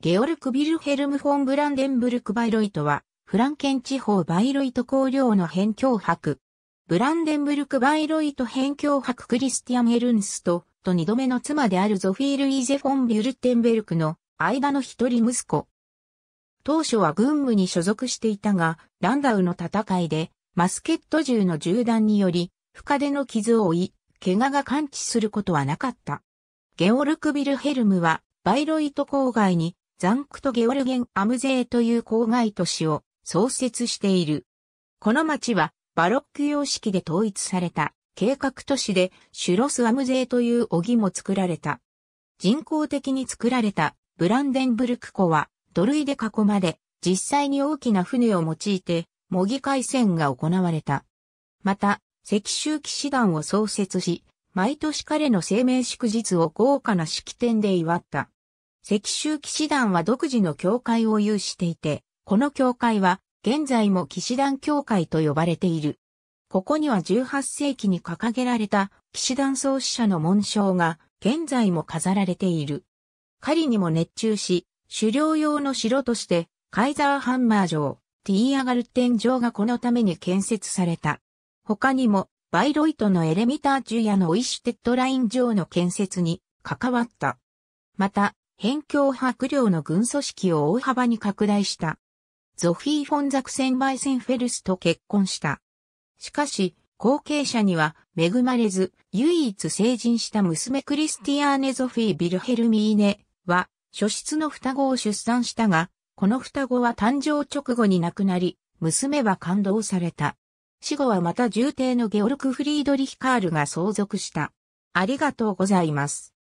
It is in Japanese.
ゲオルク・ビルヘルム・フォン・ブランデンブルク・バイロイトは、フランケン地方バイロイト公領の辺境博。ブランデンブルク・バイロイト辺境博クリスティアン・エルンストと二度目の妻であるゾフィール・イーゼ・フォン・ビュルテンベルクの間の一人息子。当初は軍務に所属していたが、ランダウの戦いで、マスケット銃の銃弾により、深手の傷を負い、怪我が完治することはなかった。ゲオルク・ビルヘルムは、バイロイト郊外にザンクトゲオルゲン・アムゼーという郊外都市を創設している。この町はバロック様式で統一された計画都市でシュロス・アムゼーというおぎも作られた。人工的に作られたブランデンブルク湖は土塁で囲まれ、実際に大きな船を用いて模擬海戦が行われた。また、赤州騎士団を創設し、毎年彼の生命祝日を豪華な式典で祝った。赤州騎士団は独自の教会を有していて、この教会は現在も騎士団教会と呼ばれている。ここには18世紀に掲げられた騎士団創始者の紋章が現在も飾られている。狩りにも熱中し、狩猟用の城として、カイザーハンマー城、ティーアガルテン城がこのために建設された。他にも、バイロイトのエレミタージュやのウィッシュテッドライン城の建設に関わった。また、辺境白領の軍組織を大幅に拡大した。ゾフィー・フォンザクセンバイセンフェルスと結婚した。しかし、後継者には恵まれず、唯一成人した娘クリスティアーネ・ゾフィー・ビルヘルミーネは、初出の双子を出産したが、この双子は誕生直後に亡くなり、娘は感動された。死後はまた重帝のゲオルク・フリードリヒ・カールが相続した。ありがとうございます。